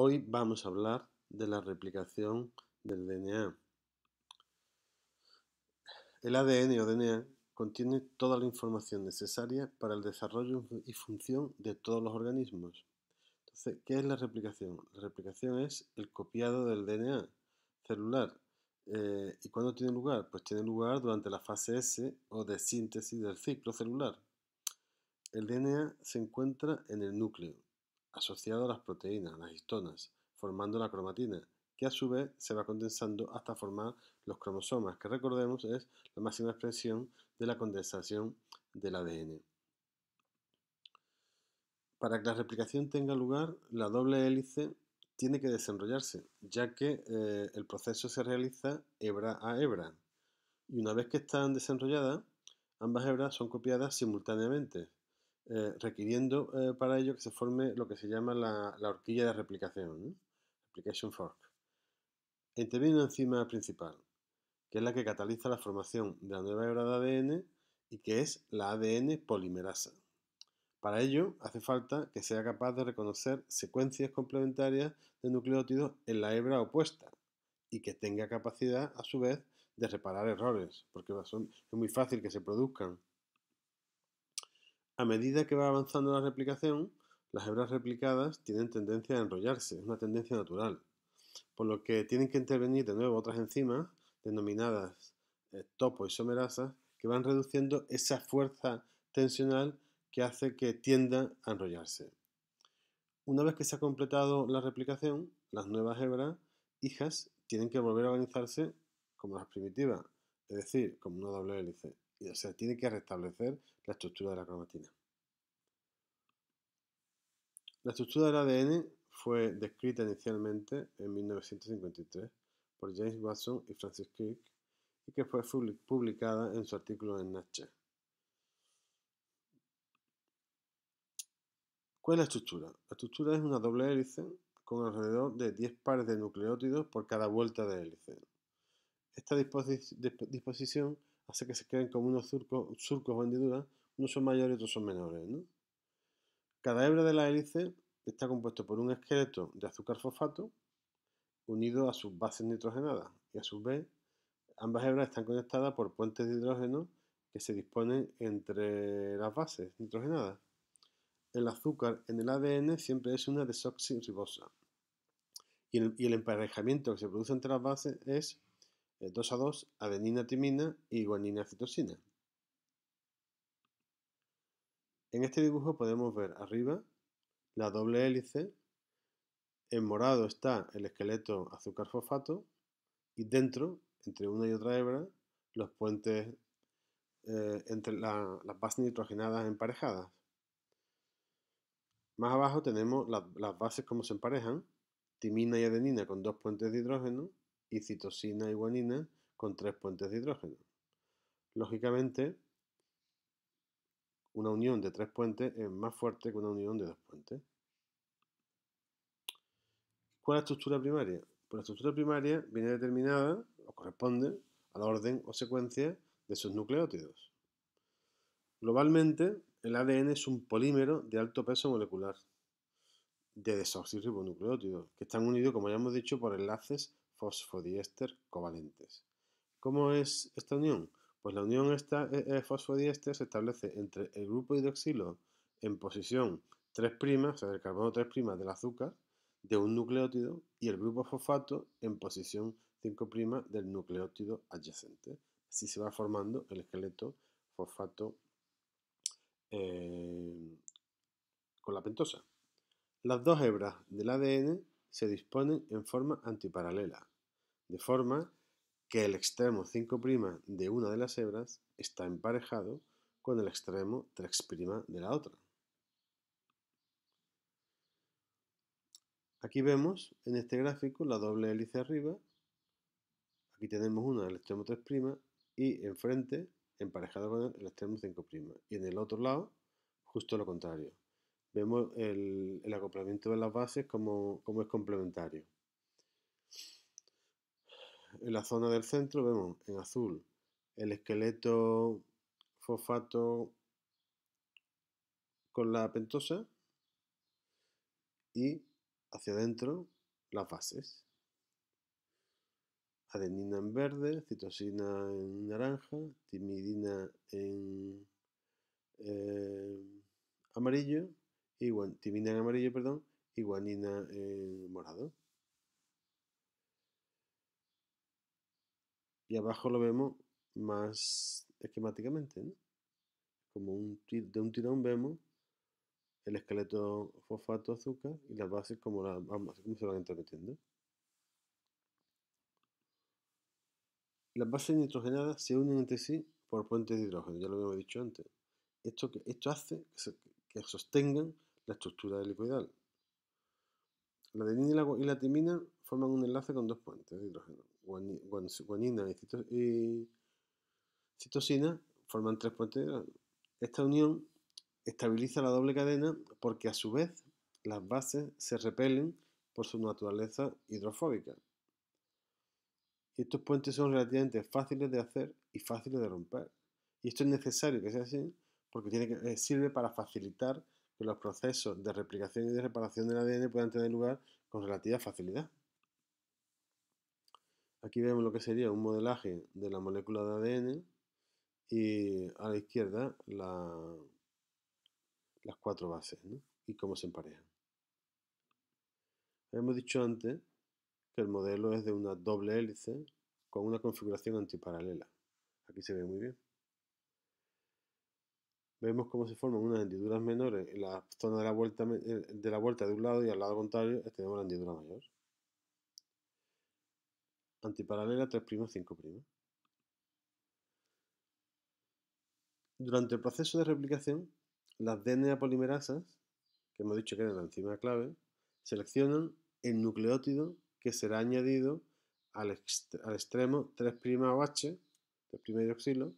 Hoy vamos a hablar de la replicación del DNA. El ADN o DNA contiene toda la información necesaria para el desarrollo y función de todos los organismos. Entonces, ¿qué es la replicación? La replicación es el copiado del DNA celular. Eh, ¿Y cuándo tiene lugar? Pues tiene lugar durante la fase S o de síntesis del ciclo celular. El DNA se encuentra en el núcleo asociado a las proteínas, las histonas, formando la cromatina, que a su vez se va condensando hasta formar los cromosomas, que recordemos es la máxima expresión de la condensación del ADN. Para que la replicación tenga lugar, la doble hélice tiene que desenrollarse, ya que eh, el proceso se realiza hebra a hebra. Y una vez que están desenrolladas, ambas hebras son copiadas simultáneamente, eh, requiriendo eh, para ello que se forme lo que se llama la, horquilla de replicación, replication fork. interviene una enzima principal, que es la que cataliza la formación de la nueva hebra de ADN y que es la ADN polimerasa. Para ello hace falta que sea capaz de reconocer secuencias complementarias de nucleótidos en la hebra opuesta y que tenga capacidad, a su vez, de reparar errores, porque es muy fácil que se produzcan a medida que va avanzando la replicación, las hebras replicadas tienen tendencia a enrollarse, es una tendencia natural, por lo que tienen que intervenir de nuevo otras enzimas, denominadas eh, topo y somerasas, que van reduciendo esa fuerza tensional que hace que tienda a enrollarse. Una vez que se ha completado la replicación, las nuevas hebras hijas tienen que volver a organizarse como las primitivas, es decir, como una doble hélice o se tiene que restablecer la estructura de la cromatina. La estructura del ADN fue descrita inicialmente en 1953 por James Watson y Francis Crick y que fue publicada en su artículo en Nature. ¿Cuál es la estructura? La estructura es una doble hélice con alrededor de 10 pares de nucleótidos por cada vuelta de hélice. Esta disposición hace que se queden como unos surcos, surcos o hendiduras, unos son mayores y otros son menores. Cada hebra de la hélice está compuesto por un esqueleto de azúcar fosfato unido a sus bases nitrogenadas y a su vez ambas hebras están conectadas por puentes de hidrógeno que se disponen entre las bases nitrogenadas. El azúcar en el ADN siempre es una desoxirribosa y el, y el emparejamiento que se produce entre las bases es 2 a 2, adenina, timina y guanina, citosina. En este dibujo podemos ver arriba la doble hélice. En morado está el esqueleto azúcar fosfato y dentro, entre una y otra hebra, los puentes eh, entre las bases nitrogenadas emparejadas. Más abajo tenemos las bases como se emparejan, timina y adenina con dos puentes de hidrógeno y citosina y guanina con tres puentes de hidrógeno. Lógicamente, una unión de tres puentes es más fuerte que una unión de dos puentes. ¿Cuál es la estructura primaria? Pues la estructura primaria viene determinada o corresponde a la orden o secuencia de sus nucleótidos. Globalmente, el ADN es un polímero de alto peso molecular de desoxirribonucleótidos, que están unidos, como ya hemos dicho, por enlaces fosfodiéster covalentes. ¿Cómo es esta unión? Pues la unión esta, eh, eh, fosfodiéster se establece entre el grupo hidroxilo en posición 3', o sea, el carbono 3' del azúcar, de un nucleótido, y el grupo fosfato en posición 5' del nucleótido adyacente. Así se va formando el esqueleto fosfato eh, con la pentosa. Las dos hebras del ADN se disponen en forma antiparalela, de forma que el extremo 5' de una de las hebras está emparejado con el extremo 3' de la otra. Aquí vemos en este gráfico la doble hélice arriba, aquí tenemos una del extremo 3' y enfrente emparejado con el extremo 5'. Y en el otro lado, justo lo contrario. Vemos el, acoplamiento de las bases como es complementario en la zona del centro vemos en azul el esqueleto fosfato con la pentosa y hacia adentro las bases. Adenina en verde, citosina en naranja, timidina en eh, amarillo, y, en amarillo, perdón, y guanina en morado. Y abajo lo vemos más esquemáticamente, ¿no? Como de un tirón vemos el esqueleto fosfato, azúcar y las bases como, se van intermitiendo. Las bases nitrogenadas se unen entre sí por puentes de hidrógeno, ya lo habíamos dicho antes. Esto, esto hace que, sostengan la estructura del La adenina y la timina forman un enlace con dos puentes de hidrógeno guanina y citosina forman tres puentes. Esta unión estabiliza la doble cadena porque a su vez las bases se repelen por su naturaleza hidrofóbica. estos puentes son relativamente fáciles de hacer y fáciles de romper. Y esto es necesario que sea así porque eh, sirve para facilitar que los procesos de replicación y de reparación del ADN puedan tener lugar con relativa facilidad. Aquí vemos lo que sería un modelaje de la molécula de ADN y a la izquierda las cuatro bases y cómo se emparejan. Hemos dicho antes que el modelo es de una doble hélice con una configuración antiparalela. Aquí se ve muy bien. Vemos cómo se forman unas hendiduras menores en la zona de la vuelta eh, de, la vuelta de un lado y al lado contrario tenemos la hendidura mayor antiparalela 3'5'. 5'. Durante el proceso de replicación, las DNA polimerasas, que hemos dicho que eran la enzima clave, seleccionan el nucleótido que será añadido al, extremo 3'OH, del 3' oxilo,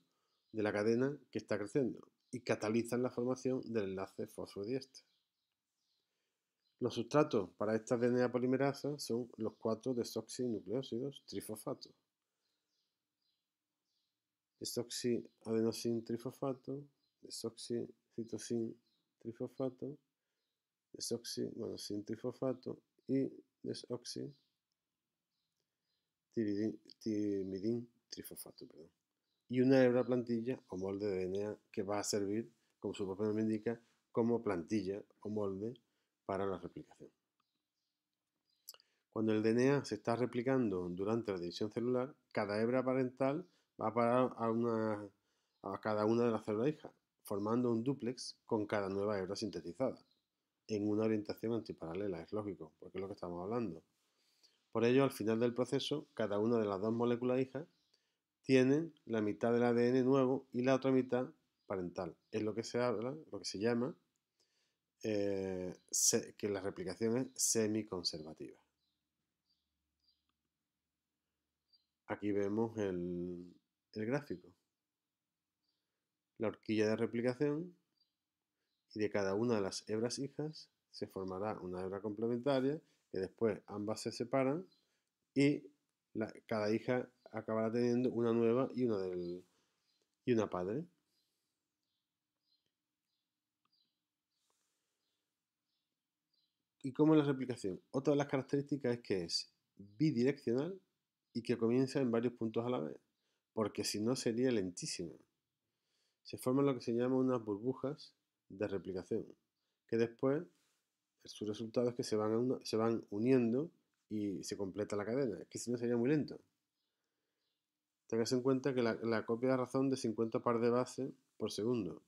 de la cadena que está creciendo y catalizan la formación del enlace fosfodiéster. Los sustratos para esta DNA polimerasa son los cuatro desoxinucleósidos trifosfatos. Desoxiadenosin trifosfato, desoxycitosin trifosfato, desoximonosin trifosfato y desoxitimidin trifosfato. Y una hebra plantilla o molde de DNA que va a servir, como su propio nombre indica, como plantilla o molde para la replicación. Cuando el DNA se está replicando durante la división celular, cada hebra parental va a parar a, cada una de las células hijas, formando un dúplex con cada nueva hebra sintetizada, en una orientación antiparalela, es lógico, porque es lo que estamos hablando. Por ello, al final del proceso, cada una de las dos moléculas hijas tiene la mitad del ADN nuevo y la otra mitad parental. Es lo que se habla, lo que se llama eh, que la replicación es semiconservativa. Aquí vemos el, gráfico. La horquilla de replicación y de cada una de las hebras hijas se formará una hebra complementaria que después ambas se separan y cada hija acabará teniendo una nueva y una, del, y una padre. Y cómo es la replicación, otra de las características es que es bidireccional y que comienza en varios puntos a la vez, porque si no sería lentísima. Se forman lo que se llama unas burbujas de replicación, que después su resultado es que se van, se van uniendo y se completa la cadena, que si no sería muy lento. Tengas en cuenta que la, copia de razón de 50 par de base por segundo.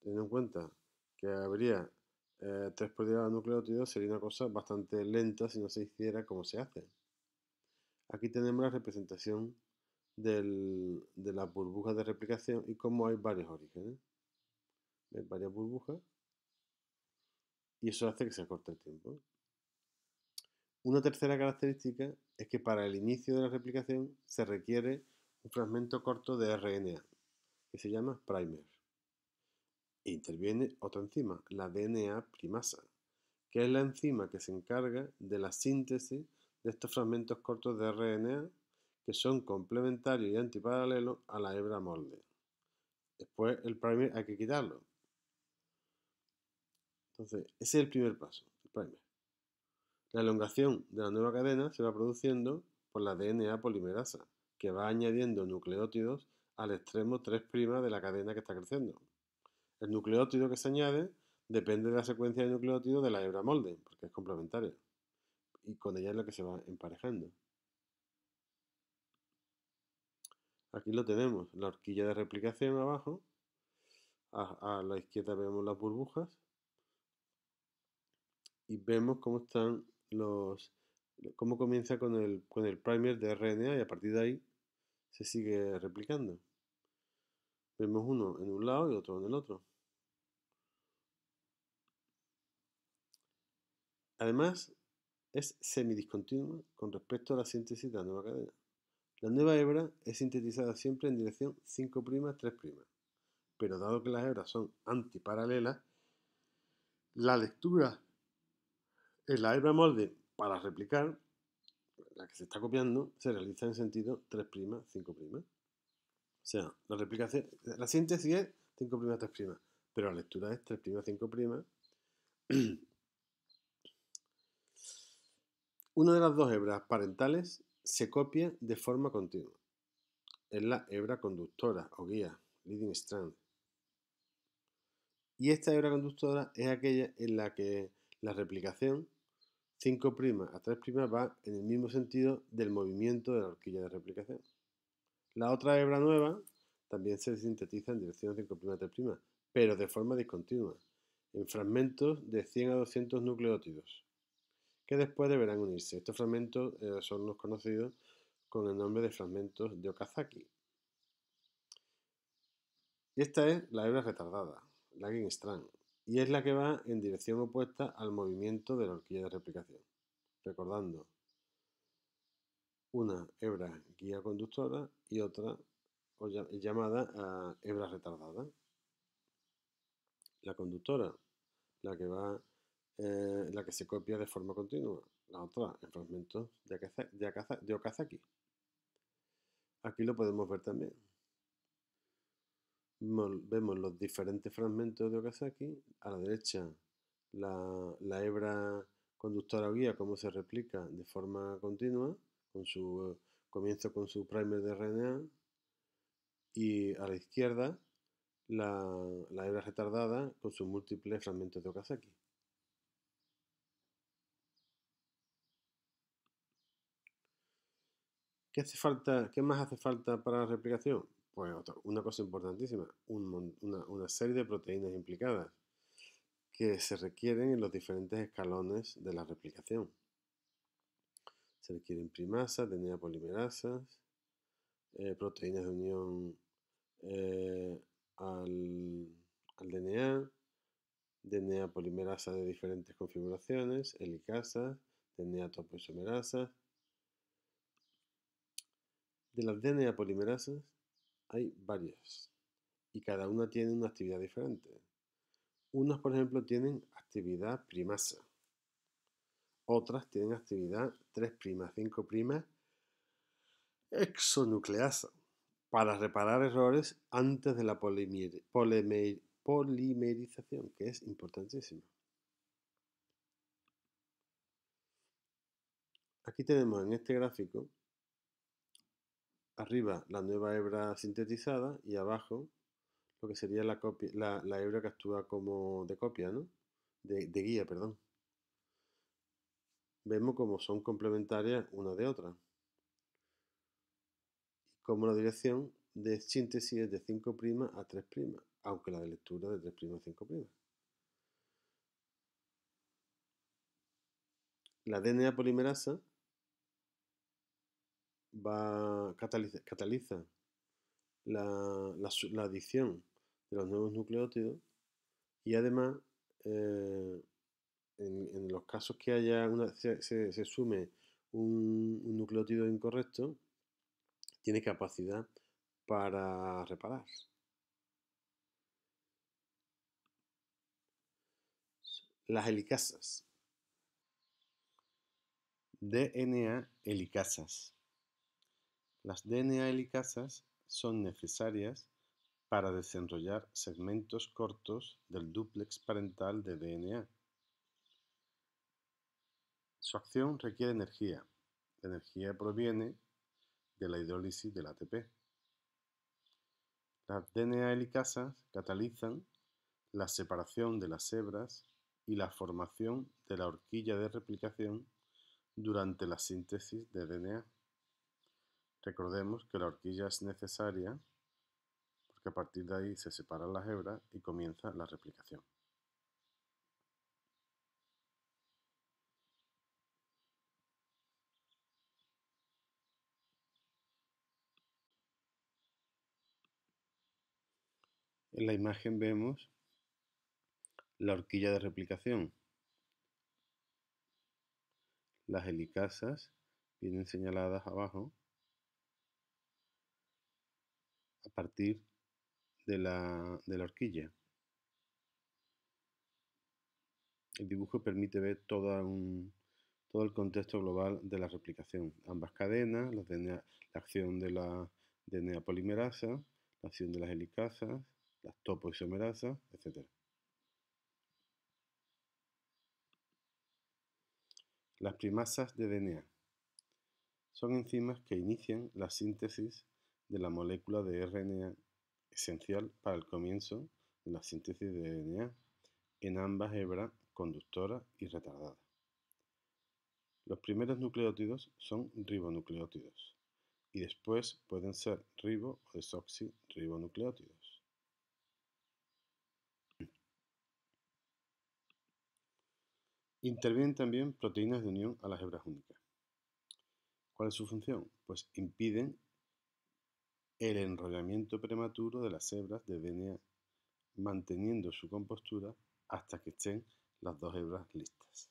Teniendo en cuenta que habría eh, tres núcleo de nucleótido sería una cosa bastante lenta si no se hiciera como se hace. Aquí tenemos la representación de las burbujas de replicación y cómo hay varios orígenes. varias burbujas y eso hace que se acorte el tiempo. Una tercera característica es que para el inicio de la replicación se requiere un fragmento corto de RNA, que se llama primer interviene otra enzima, la DNA primasa, que es la enzima que se encarga de la síntesis de estos fragmentos cortos de RNA que son complementarios y antiparalelos a la hebra molde. Después el primer hay que quitarlo. Entonces, ese es el primer paso, el primer. La elongación de la nueva cadena se va produciendo por la DNA polimerasa, que va añadiendo nucleótidos al extremo 3' de la cadena que está creciendo. El nucleótido que se añade depende de la secuencia de nucleótido de la hebra molde, porque es complementaria. Y con ella es la que se va emparejando. Aquí lo tenemos, la horquilla de replicación abajo. A, la izquierda vemos las burbujas. Y vemos cómo están los. cómo comienza con el primer de RNA y a partir de ahí se sigue replicando. Vemos uno en un lado y otro en el otro. Además, es semidiscontinua con respecto a la síntesis de la nueva cadena. La nueva hebra es sintetizada siempre en dirección 5', 3', pero dado que las hebras son antiparalelas, la lectura en la hebra molde para replicar, la que se está copiando, se realiza en sentido 3', 5'. O sea, la replicación, la síntesis es 5', 3', pero la lectura es 3', 5', Una de las dos hebras parentales se copia de forma continua. Es la hebra conductora o guía, leading strand. Y esta hebra conductora es aquella en la que la replicación 5' a 3' va en el mismo sentido del movimiento de la horquilla de replicación. La otra hebra nueva también se sintetiza en dirección 5' a 3', pero de forma discontinua, en fragmentos de 100 a 200 nucleótidos que después deberán unirse. Estos fragmentos eh, son los conocidos con el nombre de fragmentos de Okazaki. Y esta es la hebra retardada, lagging strand, y es la que va en dirección opuesta al movimiento de la horquilla de replicación. Recordando, una hebra guía conductora y otra llamada ah, hebra retardada. La conductora, la que va eh, la que se copia de forma continua, la otra en fragmentos de Okazaki. Aquí lo podemos ver también. Vemos los diferentes fragmentos de Okazaki. A la derecha la, hebra conductora o guía, cómo se replica de forma continua, con su comienzo con su primer de RNA. Y a la izquierda la hebra retardada con sus múltiples fragmentos de Okazaki. ¿Qué, hace falta, ¿Qué más hace falta para la replicación? Pues una cosa importantísima, una, serie de proteínas implicadas que se requieren en los diferentes escalones de la replicación. Se requieren primasas, DNA polimerasas, eh, proteínas de unión eh, al, DNA, DNA polimerasa de diferentes configuraciones, helicasas, DNA topoisomerasas, de las DNA polimerasas hay varias y cada una tiene una actividad diferente. Unas, por ejemplo, tienen actividad primasa. Otras tienen actividad 3', 5' exonucleasa para reparar errores antes de la polimerización, que es importantísimo. Aquí tenemos en este gráfico arriba la nueva hebra sintetizada y abajo lo que sería la, hebra que actúa como de copia, ¿no? de, guía, perdón. Vemos cómo son complementarias una de otra. Como la dirección de síntesis es de 5' a 3', aunque la de lectura de 3' a 5'. La DNA polimerasa va cataliza, la, adición de los nuevos nucleótidos y además eh, en, los casos que haya se, sume un nucleótido incorrecto, tiene capacidad para reparar. Las helicasas. DNA helicasas. Las DNA helicasas son necesarias para desenrollar segmentos cortos del dúplex parental de DNA. Su acción requiere energía. La energía proviene de la hidrólisis del ATP. Las DNA helicasas catalizan la separación de las hebras y la formación de la horquilla de replicación durante la síntesis de DNA. Recordemos que la horquilla es necesaria porque a partir de ahí se separan las hebras y comienza la replicación. En la imagen vemos la horquilla de replicación. Las helicasas vienen señaladas abajo partir de la, horquilla. El dibujo permite ver todo el contexto global de la replicación. Ambas cadenas, la, la acción de la DNA polimerasa, la acción de las helicasas, las topoisomerasas, etc. Las primasas de DNA son enzimas que inician la síntesis de la molécula de RNA, esencial para el comienzo de la síntesis de DNA en ambas hebras conductoras y retardadas. Los primeros nucleótidos son ribonucleótidos y después pueden ser ribo o desoxirribonucleótidos. Intervienen también proteínas de unión a las hebras únicas. ¿Cuál es su función? Pues impiden el enrollamiento prematuro de las hebras de DNA, manteniendo su compostura hasta que estén las dos hebras listas.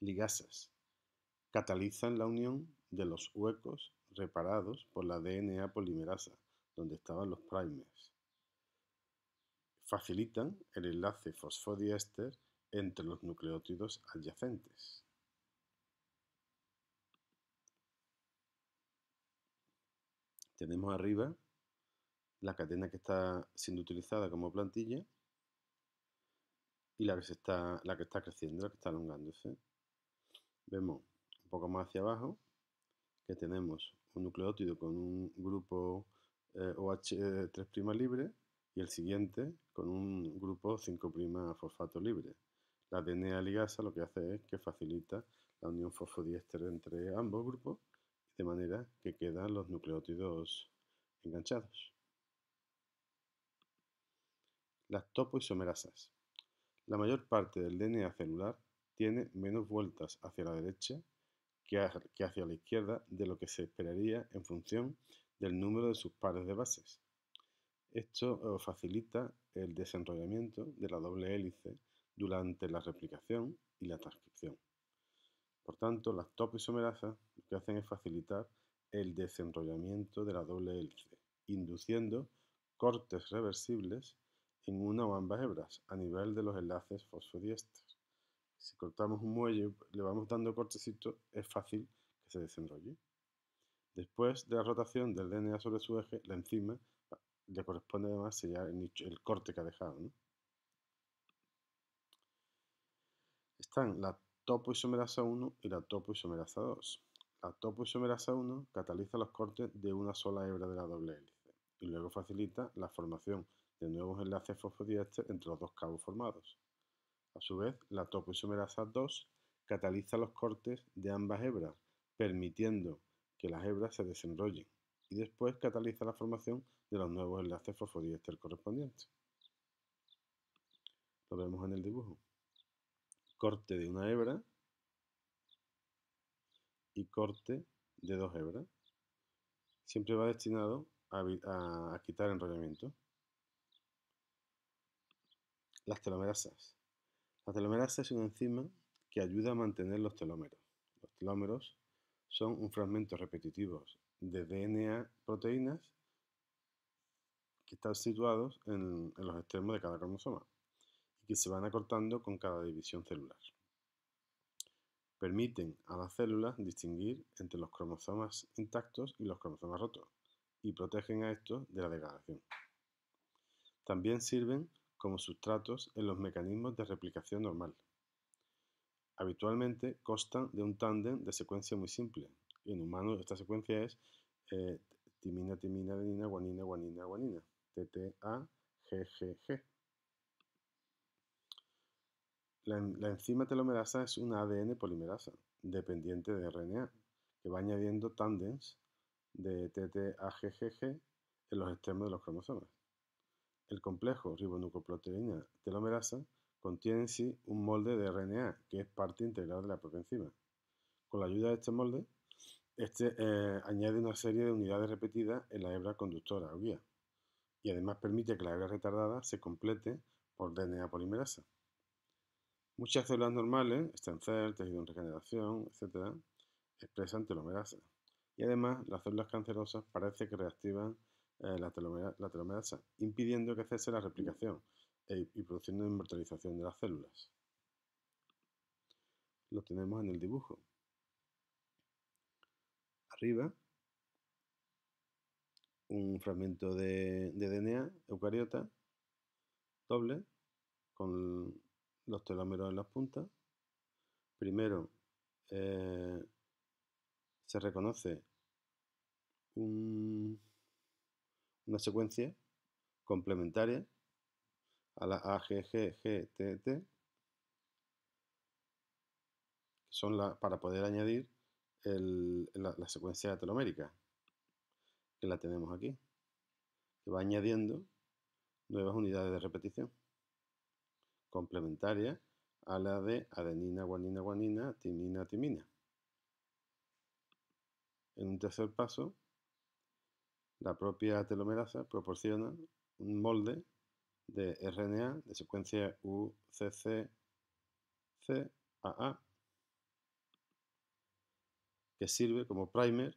Ligasas. Catalizan la unión de los huecos reparados por la DNA polimerasa, donde estaban los primers. Facilitan el enlace fosfodiéster entre los nucleótidos adyacentes. Tenemos arriba la cadena que está siendo utilizada como plantilla y la que, está, la que está creciendo, la que está alongándose. Vemos un poco más hacia abajo que tenemos un nucleótido con un grupo eh, OH3' e libre y el siguiente con un grupo 5' fosfato libre. La DNA ligasa lo que hace es que facilita la unión fosfodiéster entre ambos grupos de manera que quedan los nucleótidos enganchados. Las topoisomerasas. La mayor parte del DNA celular tiene menos vueltas hacia la derecha que hacia la izquierda de lo que se esperaría en función del número de sus pares de bases. Esto eh, facilita el desenrollamiento de la doble hélice durante la replicación y la transcripción. Por tanto, las top lo que hacen es facilitar el desenrollamiento de la doble hélice, induciendo cortes reversibles en una o ambas hebras a nivel de los enlaces fosfodiestres. Si cortamos un muelle, le vamos dando cortecitos, es fácil que se desenrolle. Después de la rotación del DNA sobre su eje, la enzima ah, le corresponde además sellar el, corte que ha dejado. Están las topoisomerasa 1 y la topoisomerasa 2. La topoisomerasa 1 cataliza los cortes de una sola hebra de la doble hélice y luego facilita la formación de nuevos enlaces fosfodiéster entre los dos cabos formados. A su vez, la topoisomerasa 2 cataliza los cortes de ambas hebras, permitiendo que las hebras se desenrollen y después cataliza la formación de los nuevos enlaces fosfodiéster correspondientes. Lo vemos en el dibujo corte de una hebra y corte de dos hebras. Siempre va destinado a, quitar enrollamiento. Las telomerasas. La telomerasas es una enzima que ayuda a mantener los telómeros. Los telómeros son un fragmento repetitivo de DNA proteínas que están situados en los extremos de cada cromosoma que se van acortando con cada división celular. Permiten a las células distinguir entre los cromosomas intactos y los cromosomas rotos y protegen a estos de la degradación. También sirven como sustratos en los mecanismos de replicación normal. Habitualmente constan de un tándem de secuencia muy simple. En humanos esta secuencia es eh, timina, timina, adenina, guanina, guanina, guanina, TTA, GGG la, enzima telomerasa es una ADN polimerasa dependiente de RNA que va añadiendo tándens de TTAGGG en los extremos de los cromosomas. El complejo ribonucleoproteína telomerasa contiene en sí un molde de RNA que es parte integral de la propia enzima. Con la ayuda de este molde, este eh, añade una serie de unidades repetidas en la hebra conductora o guía y además permite que la hebra retardada se complete por DNA polimerasa. Muchas células normales, están tejido en regeneración, etc., expresan telomerasa. Y además, las células cancerosas parece que reactivan eh, la, telomerasa, impidiendo que cese la replicación e, y produciendo inmortalización de las células. Lo tenemos en el dibujo. Arriba, un fragmento de, de DNA eucariota doble con los telómeros en las puntas. Primero, eh, se reconoce una secuencia complementaria a la AGGGTT, que son para poder añadir la, secuencia telomérica, que la tenemos aquí, que va añadiendo nuevas unidades de repetición complementaria a la de adenina, guanina, guanina, timina, timina. En un tercer paso, la propia telomerasa proporciona un molde de RNA de secuencia UCCCAA que sirve como primer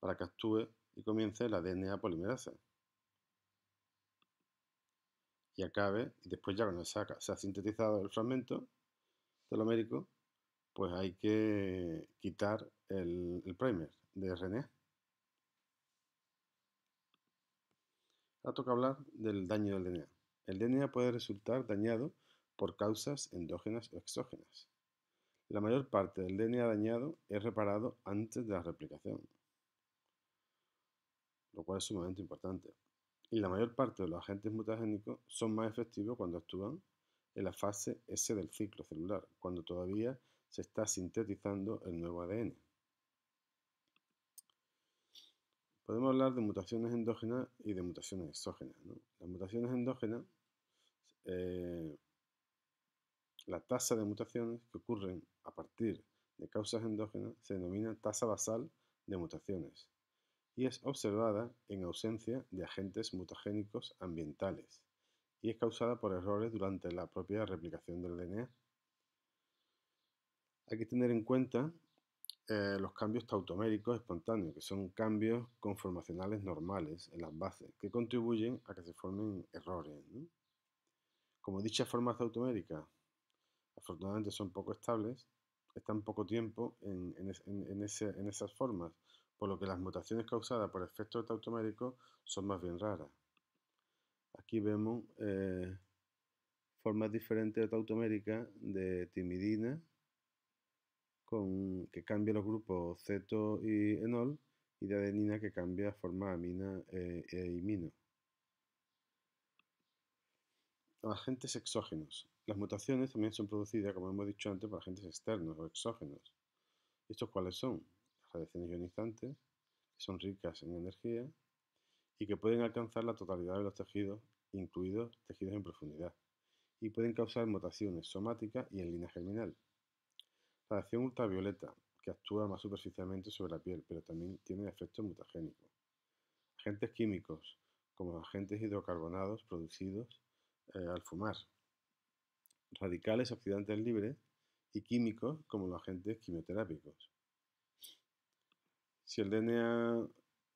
para que actúe y comience la DNA polimerasa, y acabe, y después ya cuando se ha, se ha sintetizado el fragmento telomérico, pues hay que quitar el, el primer de RNA. Ahora toca hablar del daño del DNA. El DNA puede resultar dañado por causas endógenas o exógenas. La mayor parte del DNA dañado es reparado antes de la replicación, lo cual es sumamente importante y la mayor parte de los agentes mutagénicos son más efectivos cuando actúan en la fase S del ciclo celular, cuando todavía se está sintetizando el nuevo ADN. Podemos hablar de mutaciones endógenas y de mutaciones exógenas. Las mutaciones endógenas, eh, la tasa de mutaciones que ocurren a partir de causas endógenas se denomina tasa basal de mutaciones y es observada en ausencia de agentes mutagénicos ambientales y es causada por errores durante la propia replicación del DNA. Hay que tener en cuenta eh, los cambios tautoméricos espontáneos, que son cambios conformacionales normales en las bases, que contribuyen a que se formen errores. Como dichas formas tautoméricas, afortunadamente son poco estables, están poco tiempo en, esas formas, por lo que las mutaciones causadas por efectos tautoméricos son más bien raras. Aquí vemos eh, formas diferentes de tautomérica de timidina con, que cambia los grupos ceto y enol y de adenina que cambia forma amina eh, e imino. Agentes exógenos. Las mutaciones también son producidas, como hemos dicho antes, por agentes externos o exógenos. ¿Estos cuáles son? radiaciones ionizantes, que son ricas en energía y que pueden alcanzar la totalidad de los tejidos, incluidos tejidos en profundidad, y pueden causar mutaciones somáticas y en línea germinal. Radiación ultravioleta, que actúa más superficialmente sobre la piel, pero también tiene efectos mutagénicos. Agentes químicos, como los agentes hidrocarbonados producidos eh, al fumar. Radicales oxidantes libres y químicos, como los agentes quimioterápicos. Si el DNA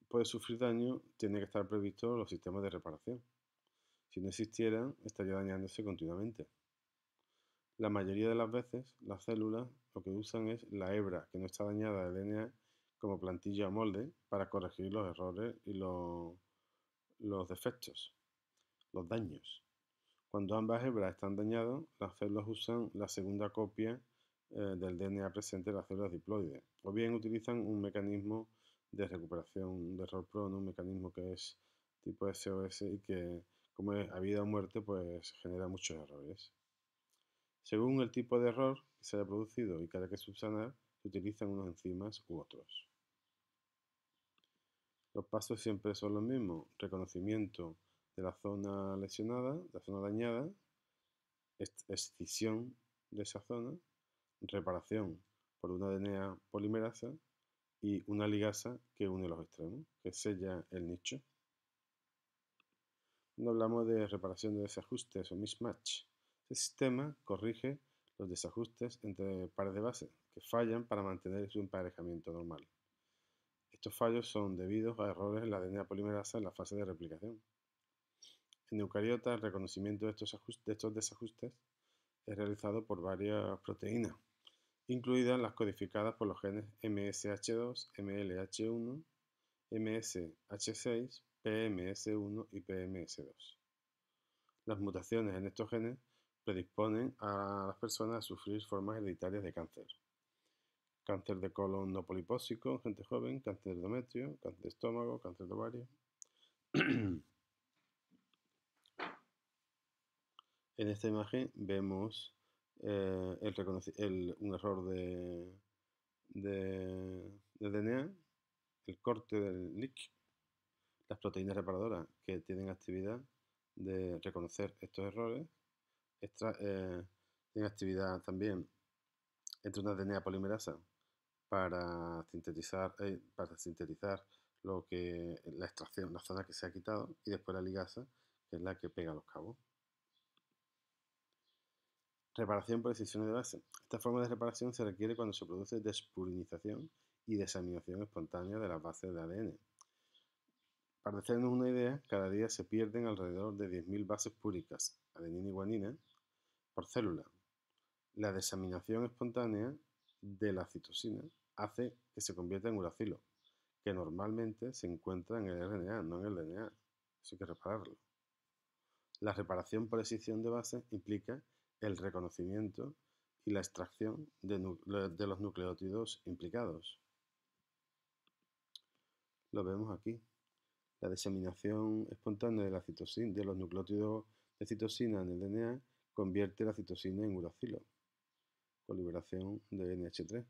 puede sufrir daño, tiene que estar previsto los sistemas de reparación. Si no existieran, estaría dañándose continuamente. La mayoría de las veces, las células lo que usan es la hebra que no está dañada del DNA como plantilla o molde para corregir los errores y los, los defectos, los daños. Cuando ambas hebras están dañadas, las células usan la segunda copia eh, del DNA presente en las células diploides, o bien utilizan un mecanismo de recuperación de error prono un mecanismo que es tipo SOS y que, como es a vida o muerte, pues genera muchos errores. Según el tipo de error que se haya producido y que haya que subsanar, se utilizan unos enzimas u otros. Los pasos siempre son los mismos. Reconocimiento de la zona lesionada, la zona dañada, excisión de esa zona, reparación por una DNA polimerasa y una ligasa que une los extremos, que sella el nicho. No hablamos de reparación de desajustes o mismatch, este sistema corrige los desajustes entre pares de bases que fallan para mantener su emparejamiento normal. Estos fallos son debidos a errores en la DNA polimerasa en la fase de replicación. En eucariotas, el reconocimiento de estos desajustes es realizado por varias proteínas, incluidas las codificadas por los genes MSH2, MLH1, MSH6, PMS1 y PMS2. Las mutaciones en estos genes predisponen a las personas a sufrir formas hereditarias de cáncer. Cáncer de colon no polipósico en gente joven, cáncer de endometrio, cáncer de estómago, cáncer de ovario. en esta imagen vemos eh, el el, un error de, de, DNA, el corte del nick, las proteínas reparadoras que tienen actividad de reconocer estos errores, eh, tienen actividad también entre una DNA polimerasa para sintetizar, eh, para sintetizar lo que la extracción, la zona que se ha quitado, y después la ligasa, que es la que pega los cabos. Reparación por excisión de base. Esta forma de reparación se requiere cuando se produce despurinización y desaminación espontánea de las bases de ADN. Para hacernos una idea, cada día se pierden alrededor de 10.000 bases púricas, adenina y guanina, por célula. La desaminación espontánea de la citosina hace que se convierta en uracilo, que normalmente se encuentra en el RNA, no en el DNA. Así que repararlo. La reparación por excisión de base implica el reconocimiento y la extracción de, los nucleótidos implicados. Lo vemos aquí. La diseminación espontánea de, la citosina, de los nucleótidos de citosina en el DNA convierte la citosina en uracilo, con liberación de NH3.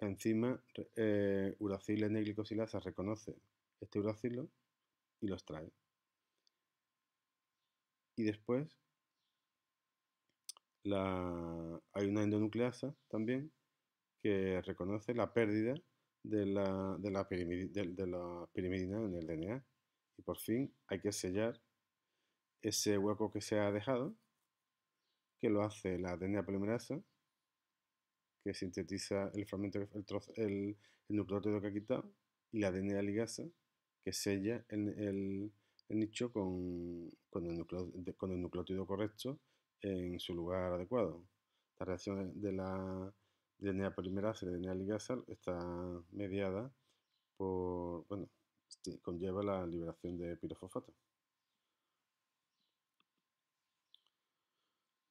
Enzima eh, uracil en glicosilasa reconoce este uracilo y lo extrae. Y después hay una endonucleasa también que reconoce la pérdida de la, de, la pirimidina en el DNA. Y por fin hay que sellar ese hueco que se ha dejado, que lo hace la DNA polimerasa, que sintetiza el fragmento, el, nucleótido que ha quitado, y la DNA ligasa, que sella el, el nicho con, con, el nucleótido correcto en su lugar adecuado. La reacción de la DNA polimerasa y la DNA ligasa está mediada por, bueno, conlleva la liberación de pirofosfato.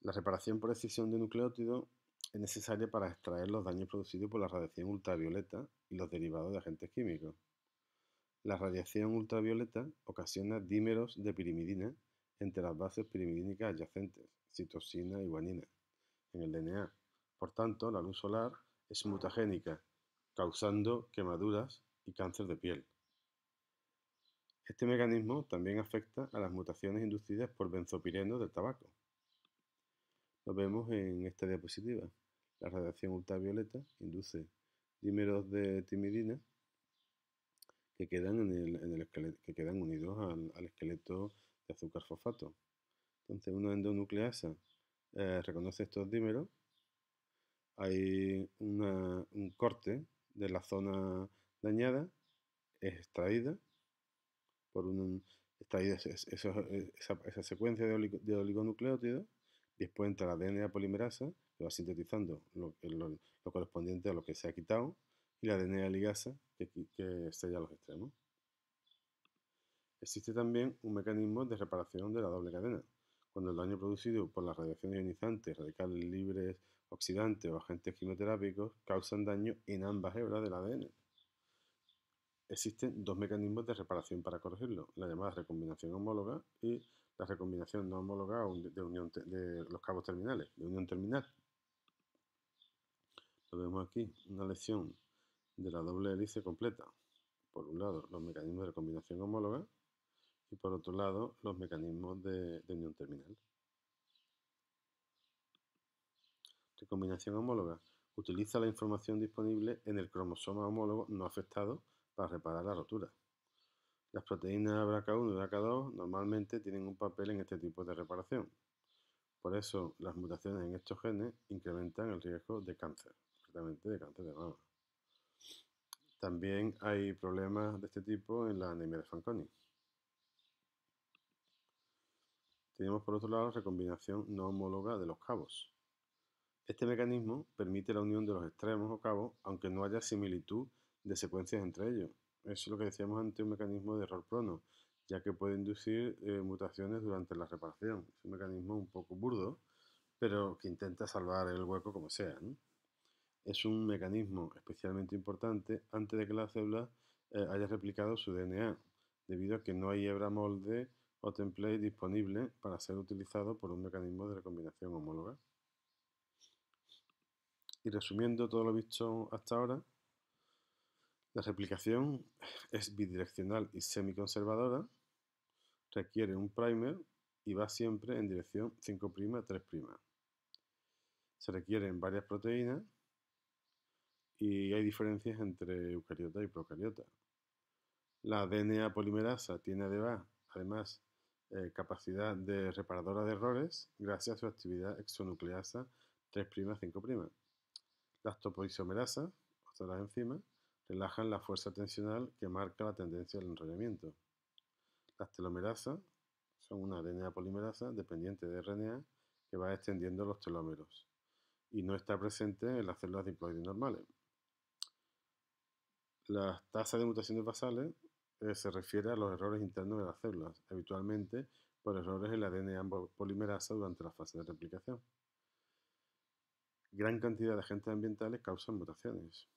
La reparación por excisión de nucleótidos es necesaria para extraer los daños producidos por la radiación ultravioleta y los derivados de agentes químicos. La radiación ultravioleta ocasiona dímeros de pirimidina entre las bases pirimidínicas adyacentes, citosina y guanina, en el DNA. Por tanto, la luz solar es mutagénica, causando quemaduras y cáncer de piel. Este mecanismo también afecta a las mutaciones inducidas por benzopireno del tabaco. Lo vemos en esta diapositiva. La radiación ultravioleta induce dímeros de timidina que quedan, unidos al esqueleto azúcar fosfato. Entonces, eh, una endonucleasa reconoce estos dímeros. Hay un corte de la zona dañada, es extraída por un, extraída esa, secuencia de, oligonucleótidos, después entra la DNA polimerasa, que va sintetizando lo, correspondiente a lo que se ha quitado, y la DNA ligasa, que, que a los extremos. Existe también un mecanismo de reparación de la doble cadena. Cuando el daño producido por las radiaciones ionizantes, radicales libres, oxidantes o agentes quimioterápicos causan daño en ambas hebras del ADN. Existen dos mecanismos de reparación para corregirlo, la llamada recombinación homóloga y la recombinación no homóloga de, unión de los cabos terminales, de unión terminal. Lo vemos aquí, una lesión de la doble hélice completa. Por un lado, los mecanismos de recombinación homóloga y por otro lado los mecanismos de, unión terminal. Recombinación homóloga. Utiliza la información disponible en el cromosoma homólogo no afectado para reparar la rotura. Las proteínas BRCA1 y BRCA2 normalmente tienen un papel en este tipo de reparación. Por eso las mutaciones en estos genes incrementan el riesgo de cáncer, concretamente de cáncer de mama. También hay problemas de este tipo en la anemia de Fanconi. Tenemos por otro lado la recombinación no homóloga de los cabos. Este mecanismo permite la unión de los extremos o cabos aunque no haya similitud de secuencias entre ellos. Eso es lo que decíamos antes, un mecanismo de error prono, ya que puede inducir eh, mutaciones durante la reparación. Es un mecanismo un poco burdo, pero que intenta salvar el hueco como sea. Es un mecanismo especialmente importante antes de que la célula eh, haya replicado su DNA, debido a que no hay hebra molde o template disponible para ser utilizado por un mecanismo de recombinación homóloga. Y resumiendo todo lo visto hasta ahora, la replicación es bidireccional y semiconservadora, requiere un primer y va siempre en dirección 5' 3'. Se requieren varias proteínas y hay diferencias entre eucariota y procariota. La DNA polimerasa tiene además eh, capacidad de reparadora de errores gracias a su actividad exonucleasa 3', 5'. Las topoisomerasas, las enzimas, relajan la fuerza tensional que marca la tendencia al enrollamiento. Las telomerasas son una RNA polimerasa dependiente de RNA que va extendiendo los telómeros y no está presente en las células diploides normales. Las tasas de mutaciones basales eh, se refiere a los errores internos de las células, habitualmente por errores en la DNA polimerasa durante la fase de replicación. Gran cantidad de agentes ambientales causan mutaciones.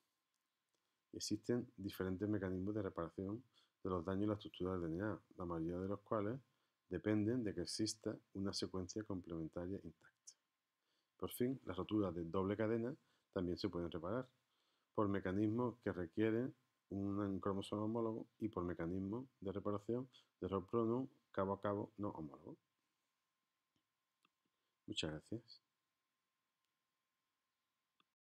Existen diferentes mecanismos de reparación de los daños en la estructura del DNA, la mayoría de los cuales dependen de que exista una secuencia complementaria intacta. Por fin, las roturas de doble cadena también se pueden reparar por mecanismos que requieren un cromosoma homólogo y por mecanismo de reparación de rol cabo a cabo no homólogo. Muchas gracias.